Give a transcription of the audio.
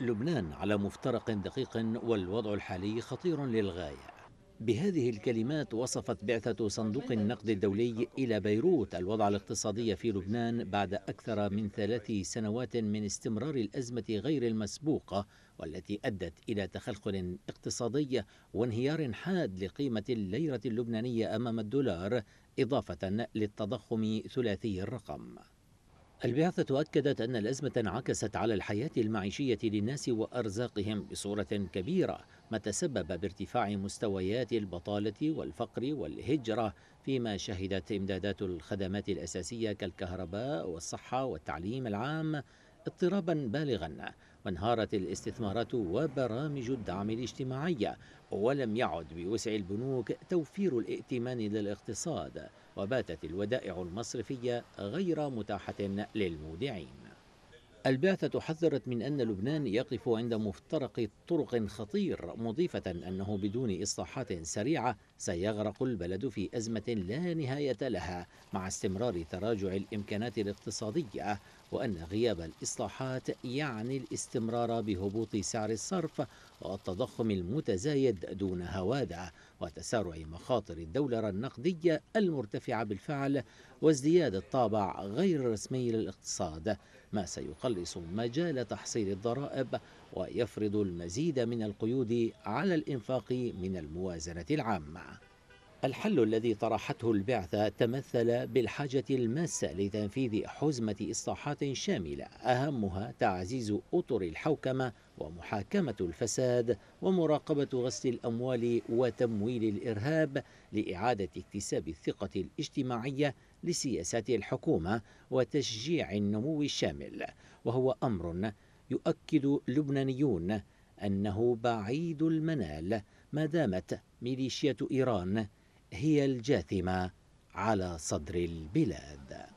لبنان على مفترق دقيق والوضع الحالي خطير للغايه بهذه الكلمات وصفت بعثة صندوق النقد الدولي إلى بيروت الوضع الاقتصادي في لبنان بعد أكثر من ثلاث سنوات من استمرار الأزمة غير المسبوقة والتي أدت إلى تخلخل اقتصادي وانهيار حاد لقيمة الليرة اللبنانية أمام الدولار إضافة للتضخم ثلاثي الرقم البعثة أكدت أن الأزمة انعكست على الحياة المعيشية للناس وأرزاقهم بصورة كبيرة ما تسبب بارتفاع مستويات البطالة والفقر والهجرة فيما شهدت إمدادات الخدمات الأساسية كالكهرباء والصحة والتعليم العام اضطرابا بالغا وانهارت الاستثمارات وبرامج الدعم الاجتماعي ولم يعد بوسع البنوك توفير الائتمان للاقتصاد وباتت الودائع المصرفية غير متاحة للمودعين البعثة حذرت من أن لبنان يقف عند مفترق طرق خطير مضيفة أنه بدون إصلاحات سريعة سيغرق البلد في أزمة لا نهاية لها مع استمرار تراجع الإمكانات الاقتصادية وأن غياب الإصلاحات يعني الاستمرار بهبوط سعر الصرف والتضخم المتزايد دون هوادة وتسارع مخاطر الدولار النقدية المرتفعة بالفعل وازدياد الطابع غير الرسمي للاقتصاد ما سيقلل يخلص مجال تحصيل الضرائب ويفرض المزيد من القيود على الإنفاق من الموازنة العامة الحل الذي طرحته البعثة تمثل بالحاجة الماسة لتنفيذ حزمة إصلاحات شاملة أهمها تعزيز أطر الحوكمة ومحاكمة الفساد ومراقبة غسل الأموال وتمويل الإرهاب لإعادة اكتساب الثقة الاجتماعية لسياسات الحكومة وتشجيع النمو الشامل وهو أمر يؤكد لبنانيون أنه بعيد المنال ما دامت ميليشيا إيران هي الجاثمة على صدر البلاد